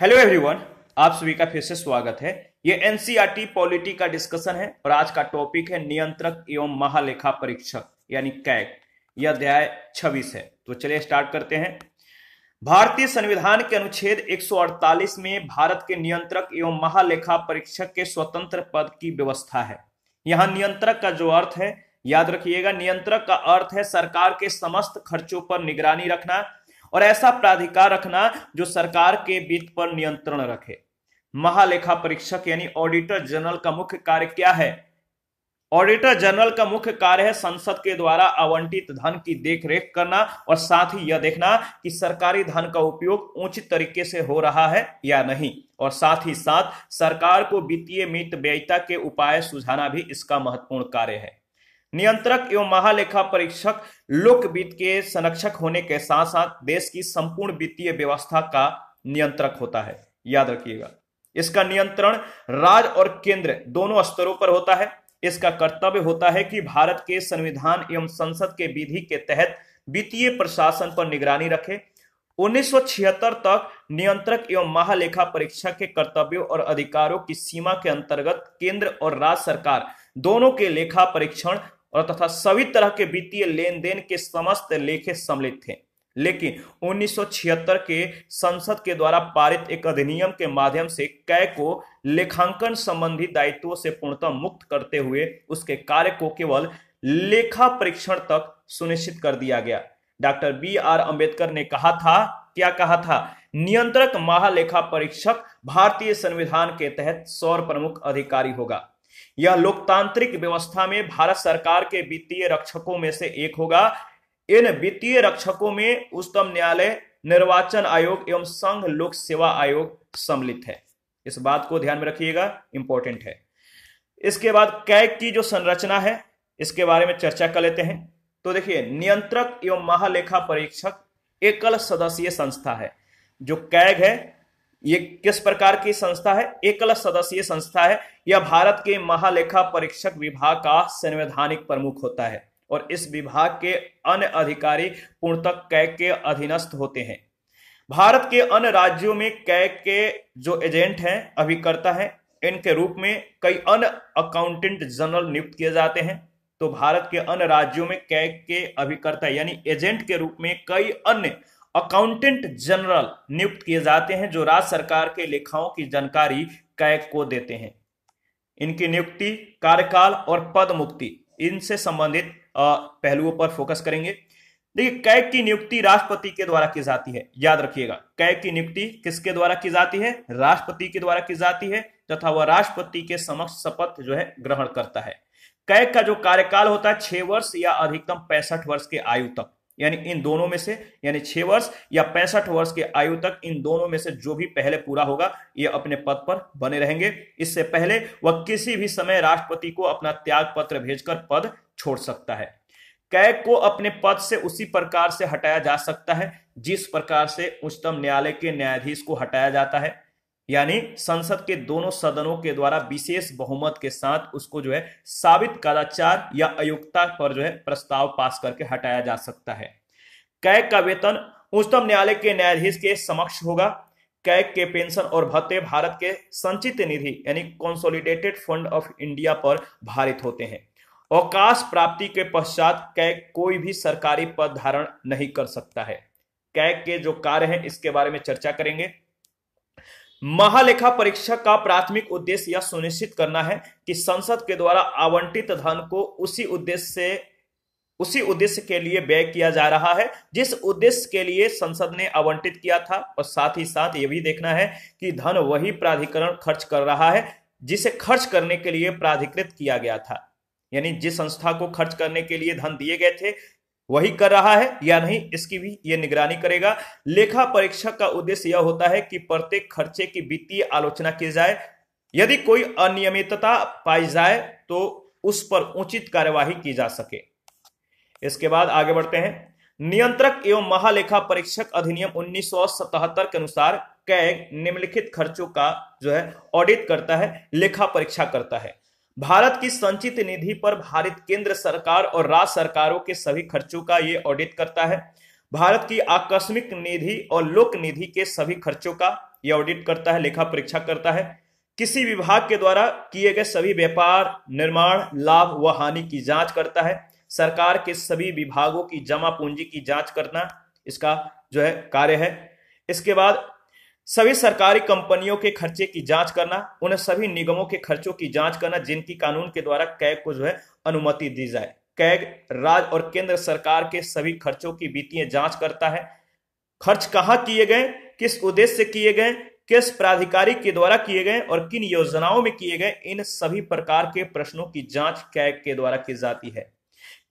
hello everyone आप सभी का फिर से स्वागत है ये एनसीईआरटी पॉलिटी e का डिस्कशन है और आज का टॉपिक है नियंत्रक एवं महालेखा परीक्षक यानी कैग यह अध्याय 26 है तो चलिए स्टार्ट करते हैं भारतीय संविधान के अनुच्छेद 148 में भारत के नियंत्रक एवं महालेखा परीक्षक के स्वतंत्र पद की व्यवस्था है यहाँ नियंत्रक का जो अर्थ है याद रखिएगा नियंत्रक का अर्थ है सरकार के समस्त खर्चों पर निगरानी रखना और ऐसा प्राधिकार रखना जो सरकार के वित्त पर नियंत्रण रखे महालेखा परीक्षक यानी ऑडिटर जनरल का मुख्य कार्य क्या है ऑडिटर जनरल का मुख्य कार्य है संसद के द्वारा आवंटित धन की देखरेख करना और साथ ही यह देखना कि सरकारी धन का उपयोग उचित तरीके से हो रहा है या नहीं और साथ ही साथ सरकार को वित्तीय मित व्ययता के उपाय सुझाना भी इसका महत्वपूर्ण कार्य है नियंत्रक एवं महालेखा परीक्षक लोकवित्त के संरक्षक होने के साथ साथ देश की संपूर्ण वित्तीय व्यवस्था का नियंत्रक होता है याद रखिएगा इसका नियंत्रण राज्य और केंद्र दोनों स्तरों पर होता है इसका कर्तव्य होता है कि भारत के संविधान एवं संसद के विधि के तहत वित्तीय प्रशासन पर निगरानी रखे 1976 तक नियंत्रक एवं महालेखा परीक्षक के कर्तव्यों और अधिकारों की सीमा के अंतर्गत केंद्र और राज्य सरकार दोनों के लेखा परीक्षण और तथा सभी तरह के वित्तीय लेन देन के समस्त लेखे सम्मिलित थे लेकिन 1976 के संसद के द्वारा पारित एक अधिनियम के माध्यम से कै को लेखांकन संबंधी दायित्वों से पूर्णतः मुक्त करते हुए उसके कार्य को केवल लेखा परीक्षण तक सुनिश्चित कर दिया गया डॉक्टर बी आर अंबेडकर ने कहा था क्या कहा था नियंत्रक महालेखा परीक्षक भारतीय संविधान के तहत सौर प्रमुख अधिकारी होगा यह लोकतांत्रिक व्यवस्था में भारत सरकार के वित्तीय रक्षकों में से एक होगा इन वित्तीय रक्षकों में उच्चतम न्यायालय निर्वाचन आयोग एवं संघ लोक सेवा आयोग सम्मिलित है इस बात को ध्यान में रखिएगा इंपॉर्टेंट है इसके बाद कैग की जो संरचना है इसके बारे में चर्चा कर लेते हैं तो देखिए नियंत्रक एवं महालेखा परीक्षक एकल सदस्यीय संस्था है जो कैग है ये किस प्रकार की संस्था है एकल सदस्यीय संस्था है यह भारत के महालेखा परीक्षक विभाग का संवैधानिक प्रमुख होता है और इस विभाग के अन्य अधिकारी पूर्णतः कै के अधीनस्थ होते हैं भारत के अन्य राज्यों में कै के जो एजेंट हैं अभिकर्ता हैं इनके रूप में कई अन्य अकाउंटेंट जनरल नियुक्त किए जाते हैं तो भारत के अन्य राज्यों में कै के अभिकर्ता यानी एजेंट के रूप में कई अन्य अकाउंटेंट जनरल नियुक्त किए जाते हैं जो राज्य सरकार के लेखाओं की जानकारी कैक को देते हैं इनकी नियुक्ति कार्यकाल और पद मुक्ति इनसे संबंधित पहलुओं पर फोकस करेंगे देखिए कैक की नियुक्ति राष्ट्रपति के द्वारा की जाती है याद रखिएगा कैक की नियुक्ति किसके द्वारा की जाती है राष्ट्रपति के द्वारा की जाती है तथा वह राष्ट्रपति के समक्ष शपथ जो है ग्रहण करता है कैक का जो कार्यकाल होता है छह वर्ष या अधिकतम पैंसठ वर्ष के आयु तक यानी इन दोनों में से यानी छह वर्ष या पैंसठ वर्ष के आयु तक इन दोनों में से जो भी पहले पूरा होगा ये अपने पद पर बने रहेंगे इससे पहले वह किसी भी समय राष्ट्रपति को अपना त्याग पत्र भेजकर पद छोड़ सकता है कैग को अपने पद से उसी प्रकार से हटाया जा सकता है जिस प्रकार से उच्चतम न्यायालय के न्यायाधीश को हटाया जाता है यानी संसद के दोनों सदनों के द्वारा विशेष बहुमत के साथ उसको जो है साबित कदाचार या अयोग्यता पर जो है प्रस्ताव पास करके हटाया जा सकता है कैग का वेतन उच्चतम न्यायालय के न्यायाधीश के समक्ष होगा कैग के पेंशन और भत्ते भारत के संचित निधि यानी कंसोलिडेटेड फंड ऑफ इंडिया पर भारित होते हैं अवकाश प्राप्ति के पश्चात कैग कोई भी सरकारी पद धारण नहीं कर सकता है कैग के जो कार्य हैं इसके बारे में चर्चा करेंगे महालेखा परीक्षक का प्राथमिक उद्देश्य यह सुनिश्चित करना है कि संसद के द्वारा आवंटित धन को उसी उद्देश्य से उसी उद्देश्य के लिए व्यय किया जा रहा है जिस उद्देश्य के लिए संसद ने आवंटित किया था और साथ ही साथ यह भी देखना है कि धन वही प्राधिकरण खर्च कर रहा है जिसे खर्च करने के लिए प्राधिकृत किया गया था यानी जिस संस्था को खर्च करने के लिए धन दिए गए थे वही कर रहा है या नहीं इसकी भी ये निगरानी करेगा लेखा परीक्षक का उद्देश्य यह होता है कि प्रत्येक खर्चे की वित्तीय आलोचना की जाए यदि कोई अनियमितता पाई जाए तो उस पर उचित कार्यवाही की जा सके इसके बाद आगे बढ़ते हैं नियंत्रक एवं महालेखा परीक्षक अधिनियम 1977 के अनुसार कैग निम्नलिखित खर्चों का जो है ऑडिट करता है लेखा परीक्षा करता है भारत की संचित निधि पर भारत केंद्र सरकार और राज्य सरकारों के सभी खर्चों का ये ऑडिट करता है भारत की आकस्मिक निधि और लोक निधि के सभी खर्चों का ये ऑडिट करता है लेखा परीक्षा करता है किसी विभाग के द्वारा किए गए सभी व्यापार निर्माण लाभ व हानि की जांच करता है सरकार के सभी विभागों की जमा पूंजी की जांच करना इसका जो है कार्य है इसके बाद सभी सरकारी कंपनियों के खर्चे की जांच करना उन्हें सभी निगमों के खर्चों की जांच करना जिनकी कानून के द्वारा कैग को जो है अनुमति दी जाए कैग राज्य और केंद्र सरकार के सभी खर्चों की वित्तीय जांच करता है खर्च कहाँ किए गए किस उद्देश्य से किए गए किस प्राधिकारी के द्वारा किए गए और किन योजनाओं में किए गए इन सभी प्रकार के प्रश्नों की जांच कैग के द्वारा की जाती है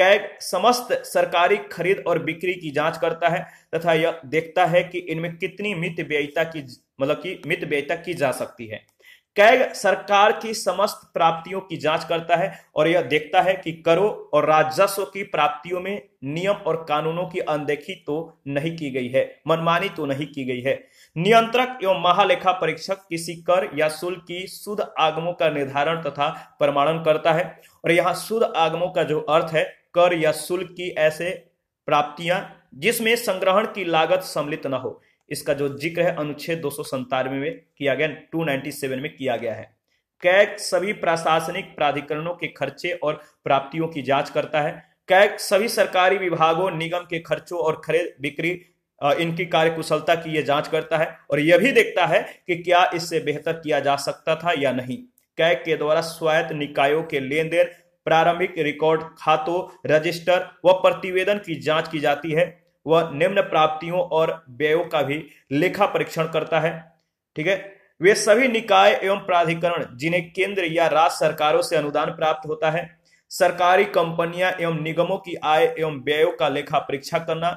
कैग समस्त सरकारी खरीद और बिक्री की जांच करता है तथा यह देखता है कि इनमें कितनी मित व्ययता की मतलब कि मित व्ययता की जा सकती है कैग सरकार की समस्त प्राप्तियों की जांच करता है और यह देखता है कि करों और राजस्व की प्राप्तियों में नियम और कानूनों की अनदेखी तो नहीं की गई है मनमानी तो नहीं की गई है नियंत्रक एवं महालेखा परीक्षक किसी कर या शुल्क की शुद्ध आगमों का निर्धारण तथा प्रमाणन करता है और यहाँ शुद्ध आगमों का जो अर्थ है कर या शुल्क की ऐसे प्राप्तियां जिसमें संग्रहण की लागत सम्मिलित न हो इसका जो जिक्र है अनुच्छेद दो में किया गया टू में किया गया है कैक सभी प्रशासनिक प्राधिकरणों के खर्चे और प्राप्तियों की जांच करता है कैग सभी सरकारी विभागों निगम के खर्चों और खरीद बिक्री इनकी कार्यकुशलता की यह जांच करता है और यह भी देखता है कि क्या इससे बेहतर किया जा सकता था या नहीं कैग के द्वारा स्वायत्त निकायों के लेन देन प्रारंभिक रिकॉर्ड खातों रजिस्टर व प्रतिवेदन की जांच की जाती है वह निम्न प्राप्तियों और व्ययों का भी लेखा परीक्षण करता है ठीक है वे सभी निकाय एवं प्राधिकरण जिन्हें केंद्र या राज्य सरकारों से अनुदान प्राप्त होता है सरकारी कंपनियां एवं निगमों की आय एवं व्ययों का लेखा परीक्षा करना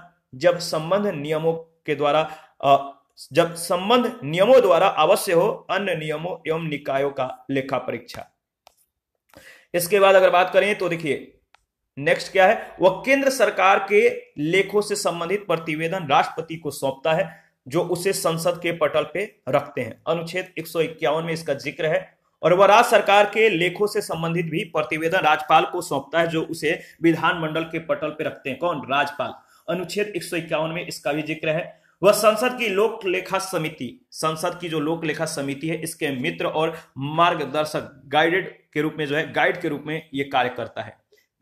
जब संबंध नियमों के द्वारा जब संबंध नियमों द्वारा अवश्य हो अन्य नियमों एवं निकायों का लेखा परीक्षा इसके बाद अगर बात करें तो देखिए नेक्स्ट क्या है वह केंद्र सरकार के लेखों से संबंधित प्रतिवेदन राष्ट्रपति को सौंपता है जो उसे संसद के पटल पे रखते हैं अनुच्छेद एक में इसका जिक्र है और वह राज्य सरकार के लेखों से संबंधित भी प्रतिवेदन राज्यपाल को सौंपता है जो उसे विधानमंडल के पटल पे रखते हैं कौन राज्यपाल अनुच्छेद एक में इसका भी जिक्र है वह संसद की लोक लेखा समिति संसद की जो लोक लेखा समिति है इसके मित्र और मार्गदर्शक गाइडेड के रूप में जो है गाइड के रूप में ये कार्य करता है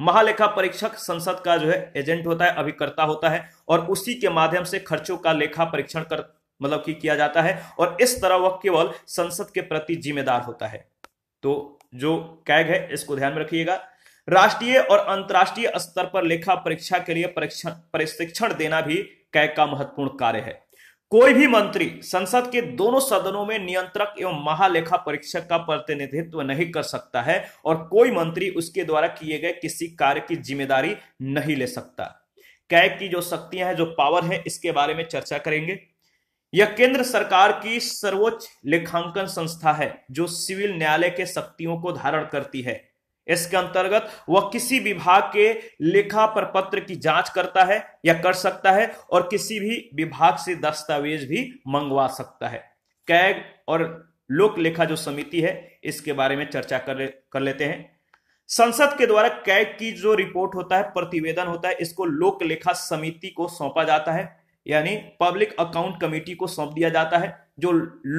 महालेखा परीक्षक संसद का जो है एजेंट होता है अभिकर्ता होता है और उसी के माध्यम से खर्चों का लेखा परीक्षण कर मतलब कि किया जाता है और इस तरह वह केवल संसद के प्रति जिम्मेदार होता है तो जो कैग है इसको ध्यान में रखिएगा राष्ट्रीय और अंतर्राष्ट्रीय स्तर पर लेखा परीक्षा के लिए परीक्षण प्रशिक्षण देना भी कै का महत्वपूर्ण कार्य है कोई भी मंत्री संसद के दोनों सदनों में नियंत्रक एवं महालेखा परीक्षक का प्रतिनिधित्व नहीं कर सकता है और कोई मंत्री उसके द्वारा किए गए किसी कार्य की जिम्मेदारी नहीं ले सकता कैग की जो शक्तियां हैं जो पावर है इसके बारे में चर्चा करेंगे यह केंद्र सरकार की सर्वोच्च लेखांकन संस्था है जो सिविल न्यायालय के शक्तियों को धारण करती है इसके अंतर्गत वह किसी विभाग के लेखा प्रपत्र की जांच करता है या कर सकता है और किसी भी विभाग से दस्तावेज भी मंगवा सकता है कैग और लोक लेखा जो समिति है इसके बारे में चर्चा कर कर लेते हैं संसद के द्वारा कैग की जो रिपोर्ट होता है प्रतिवेदन होता है इसको लोक लेखा समिति को सौंपा जाता है यानी पब्लिक अकाउंट कमेटी को सौंप दिया जाता है जो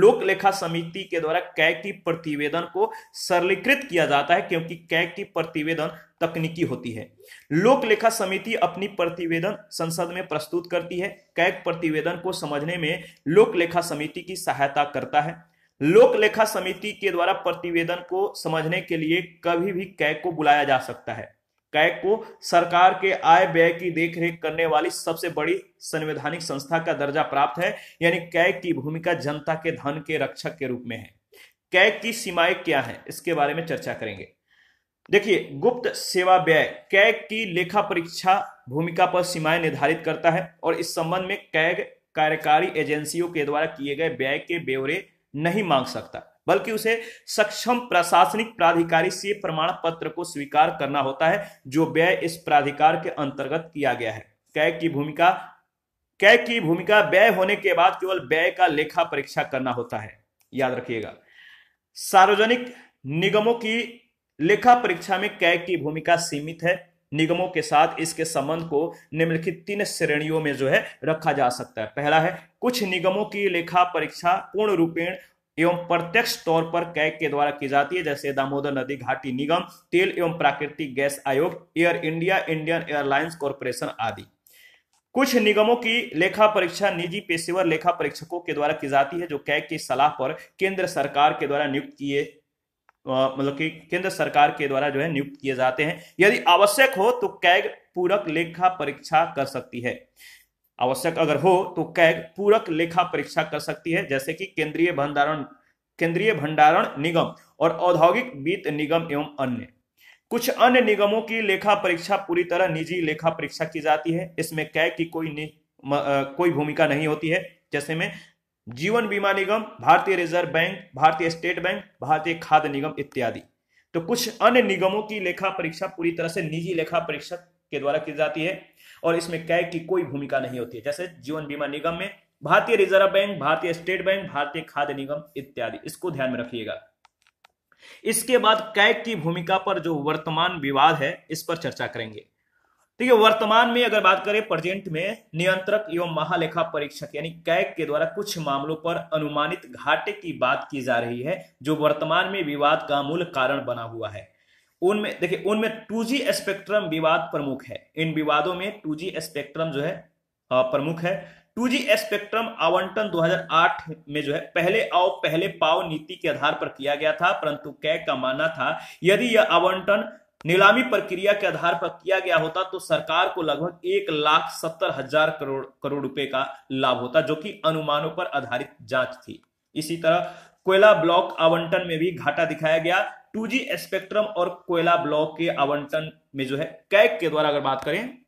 लोक लेखा समिति के द्वारा कै की प्रतिवेदन को सरलीकृत किया जाता है क्योंकि कै की प्रतिवेदन तकनीकी होती है लोक लेखा समिति अपनी प्रतिवेदन संसद में प्रस्तुत करती है कैक प्रतिवेदन को समझने में लोक लेखा समिति की सहायता करता है लोक लेखा समिति के द्वारा प्रतिवेदन को समझने के लिए कभी भी कैक को बुलाया जा सकता है कैग को सरकार के आय व्यय की देखरेख करने वाली सबसे बड़ी संवैधानिक संस्था का दर्जा प्राप्त है यानी कैग की भूमिका जनता के धन के रक्षक के रूप में है कैग की सीमाएं क्या है इसके बारे में चर्चा करेंगे देखिए गुप्त सेवा व्यय कैग की लेखा परीक्षा भूमिका पर सीमाएं निर्धारित करता है और इस संबंध में कैग कार्यकारी एजेंसियों के द्वारा किए गए व्यय के ब्यौरे नहीं मांग सकता बल्कि उसे सक्षम प्रशासनिक प्राधिकारी से प्रमाण पत्र को स्वीकार करना होता है जो व्यय इस प्राधिकार के अंतर्गत किया गया है कै की भूमिका कै की भूमिका व्यय होने के बाद केवल व्यय का लेखा परीक्षा करना होता है याद रखिएगा सार्वजनिक निगमों की लेखा परीक्षा में कै की भूमिका सीमित है निगमों के साथ इसके संबंध को निम्नलिखित तीन श्रेणियों में जो है रखा जा सकता है पहला है कुछ निगमों की लेखा परीक्षा पूर्ण रूपेण एवं प्रत्यक्ष तौर पर कैग के द्वारा की जाती है जैसे दामोदर नदी घाटी निगम तेल एवं प्राकृतिक गैस आयोग Air India Indian Airlines corporation आदि कुछ निगमों की लेखा परीक्षा निजी पेशेवर लेखा परीक्षकों के द्वारा की जाती है जो कैग की सलाह पर केंद्र सरकार के द्वारा नियुक्त किए मतलब कि केंद्र सरकार के द्वारा जो है नियुक्त किए जाते हैं यदि आवश्यक हो तो कैग पूरक लेखा परीक्षा कर सकती है आवश्यक अगर हो तो कैग पूरक लेखा परीक्षा कर सकती है जैसे कि केंद्रीय भंडारण केंद्रीय भंडारण निगम और औद्योगिक वित्त निगम एवं अन्य कुछ अन्य निगमों की लेखा परीक्षा पूरी तरह निजी लेखा परीक्षा की जाती है इसमें कैग की कोई म, आ, कोई भूमिका नहीं होती है जैसे में जीवन बीमा निगम भारतीय रिजर्व बैंक भारतीय स्टेट बैंक भारतीय खाद्य निगम इत्यादि तो कुछ अन्य निगमों की लेखा परीक्षा पूरी तरह से निजी लेखा परीक्षक के द्वारा की जाती है और इसमें कैग की कोई भूमिका नहीं होती है जैसे जीवन बीमा निगम में भारतीय रिजर्व बैंक भारतीय स्टेट बैंक भारतीय खाद्य निगम इत्यादि इसको ध्यान में रखिएगा इसके बाद कैग की भूमिका पर जो वर्तमान विवाद है इस पर चर्चा करेंगे देखिए वर्तमान में अगर बात करें प्रजेंट में नियंत्रक एवं महालेखा परीक्षक यानी कैग के द्वारा कुछ मामलों पर अनुमानित घाटे की बात की जा रही है जो वर्तमान में विवाद का मूल कारण बना हुआ है उनमें देखिए उनमें टू जी स्पेक्ट्रम विवाद प्रमुख है इन विवादों में टू जी स्पेक्ट्रम जो है प्रमुख है टू जी स्पेक्ट्रम आवंटन 2008 में जो है पहले आओ पहले पाओ नीति के आधार पर किया गया था परंतु कै का मानना था यदि यह आवंटन नीलामी प्रक्रिया के आधार पर किया गया होता तो सरकार को लगभग एक लाख सत्तर हजार करोड़ करोड़ रुपए का लाभ होता जो कि अनुमानों पर आधारित जांच थी इसी तरह कोयला ब्लॉक आवंटन में भी घाटा दिखाया गया 2G स्पेक्ट्रम और कोयला ब्लॉक के आवंटन में जो है कैक के द्वारा अगर बात करें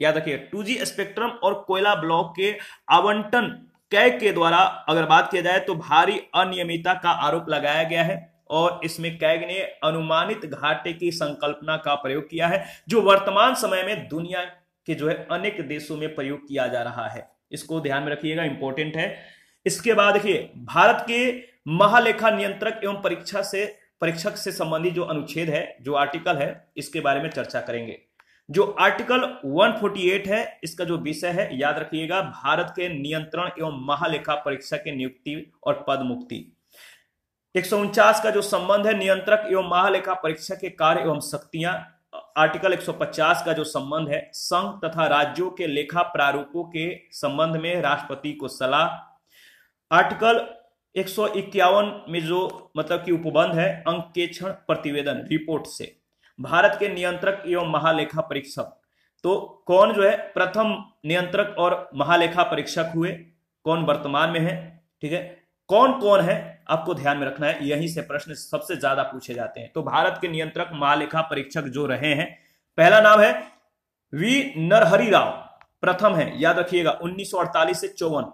याद रखिए 2G स्पेक्ट्रम और कोयला ब्लॉक के आवंटन कैक के द्वारा अगर बात किया जाए तो भारी अनियमितता का आरोप लगाया गया है और इसमें कैग ने अनुमानित घाटे की संकल्पना का प्रयोग किया है जो वर्तमान समय में दुनिया के जो है अनेक देशों में प्रयोग किया जा रहा है इसको ध्यान में रखिएगा इंपॉर्टेंट है इसके बाद देखिए भारत के महालेखा नियंत्रक एवं परीक्षा से परीक्षक से संबंधित जो अनुच्छेद है जो आर्टिकल है इसके बारे में चर्चा करेंगे जो आर्टिकल 148 है इसका जो विषय है याद रखिएगा भारत के नियंत्रण एवं महालेखा परीक्षा के नियुक्ति और पद मुक्ति एक का जो संबंध है नियंत्रक एवं महालेखा परीक्षा के कार्य एवं शक्तियां आर्टिकल 150 का जो संबंध है संघ तथा राज्यों के लेखा प्रारूपों के संबंध में राष्ट्रपति को सलाह आर्टिकल एक सौ इक्यावन में जो मतलब कि उपबंध है अंक के क्षण प्रतिवेदन रिपोर्ट से भारत के नियंत्रक एवं महालेखा परीक्षक तो कौन जो है प्रथम नियंत्रक और महालेखा परीक्षक हुए कौन वर्तमान में है ठीक है कौन कौन है आपको ध्यान में रखना है यहीं से प्रश्न सबसे ज्यादा पूछे जाते हैं तो भारत के नियंत्रक महालेखा परीक्षक जो रहे हैं पहला नाम है वी नरहरी राव प्रथम है याद रखिएगा 1948 से चौवन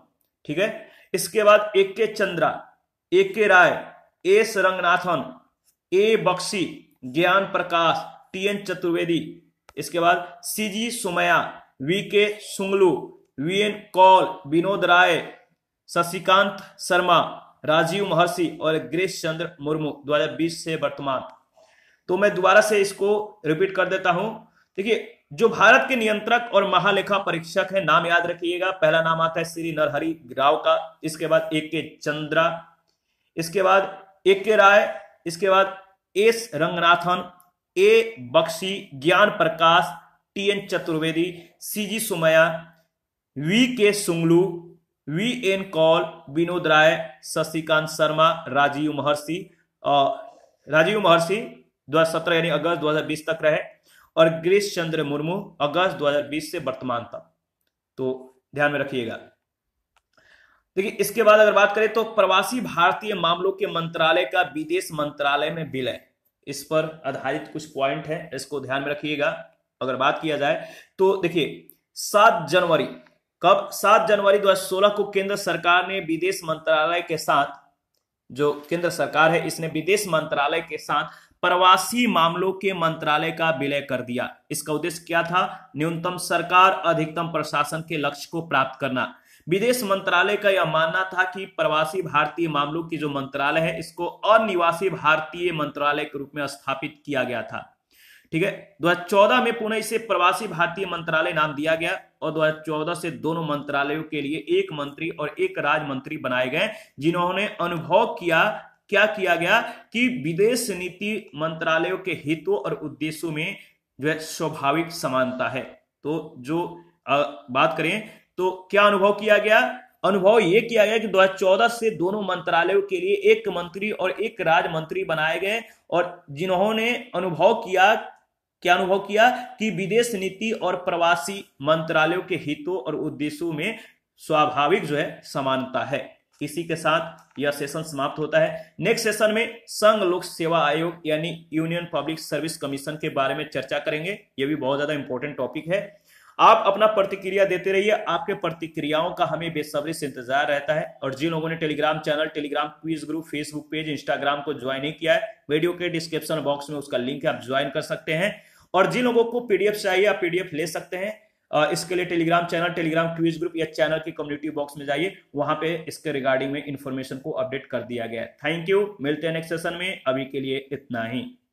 ठीक है इसके बाद ए के चंद्रा ए के राय ए सरंगनाथन ए बक्सी ज्ञान प्रकाश टी एन चतुर्वेदी इसके बाद सी G Somaiah V K Shunglu V N Kaul Vinod Rai Shashikant Sharma Rajiv Mehrishi और ग्रेश चंद्र मुर्मू 2020 से वर्तमान तो मैं दोबारा से इसको रिपीट कर देता हूं देखिए जो भारत के नियंत्रक और महालेखा परीक्षक है नाम याद रखिएगा पहला नाम आता है श्री नरहरि राव का इसके बाद ए के चंद्रा इसके बाद ए के राय इसके बाद S Ranganathan A Bakshi Gyan Prakash T N Chaturvedi C G Somaiah V K Shunglu V N Kaul Vinod Rai Shashikant Sharma Rajiv Mehrishi Rajiv महर्षि सत्रह यानी अगस्त 2020 तक रहे और गिरीश चंद्र मुर्मू अगस्त 2020 से वर्तमान तक तो ध्यान में रखिएगा देखिए इसके बाद अगर बात करें तो प्रवासी भारतीय मामलों के मंत्रालय का विदेश मंत्रालय में विलय इस पर आधारित कुछ पॉइंट है इसको ध्यान में रखिएगा अगर बात किया जाए तो देखिए सात जनवरी कब सात जनवरी 2016 को केंद्र सरकार ने विदेश मंत्रालय के साथ जो केंद्र सरकार है इसने विदेश मंत्रालय के साथ प्रवासी मामलों के मंत्रालय का विलय कर दिया इसका उद्देश्य क्या था न्यूनतम सरकार अधिकतम प्रशासन के लक्ष्य को प्राप्त करना विदेश मंत्रालय का यह मानना था कि प्रवासी भारतीय मामलों की जो मंत्रालय है इसको अनिवासी भारतीय मंत्रालय के रूप में स्थापित किया गया था ठीक है 2014 में पुणे इसे प्रवासी भारतीय मंत्रालय नाम दिया गया और 2014 से दोनों मंत्रालयों के लिए एक मंत्री और एक राज्य मंत्री बनाए गए जिन्होंने अनुभव किया क्या किया गया कि विदेश नीति मंत्रालयों के हितों और उद्देश्यों में जो है स्वाभाविक समानता है तो जो आ, बात करें तो क्या अनुभव किया गया अनुभव यह किया गया कि 2014 से दोनों मंत्रालयों के लिए एक मंत्री और एक राज्य मंत्री बनाए गए और जिन्होंने अनुभव किया क्या अनुभव किया कि विदेश नीति और प्रवासी मंत्रालयों के हितों और उद्देश्यों में स्वाभाविक जो है समानता है इसी के साथ यह सेशन समाप्त होता है नेक्स्ट सेशन में संघ लोक सेवा आयोग यानी यूनियन पब्लिक सर्विस कमीशन के बारे में चर्चा करेंगे यह भी बहुत ज्यादा इंपॉर्टेंट टॉपिक है आप अपना प्रतिक्रिया देते रहिए आपके प्रतिक्रियाओं का हमें बेसब्री से इंतजार रहता है और जिन लोगों ने Telegram channel Telegram quiz group Facebook page Instagram को ज्वाइन नहीं किया है वीडियो के डिस्क्रिप्शन बॉक्स में उसका लिंक है आप ज्वाइन कर सकते हैं और जिन लोगों को पीडीएफ चाहिए आप पीडीएफ ले सकते हैं इसके लिए Telegram channel Telegram quiz group या चैनल के कम्युनिटी बॉक्स में जाइए वहां पे इसके रिगार्डिंग में इंफॉर्मेशन को अपडेट कर दिया गया है थैंक यू मिलते हैं नेक्स्ट सेशन में अभी के लिए इतना ही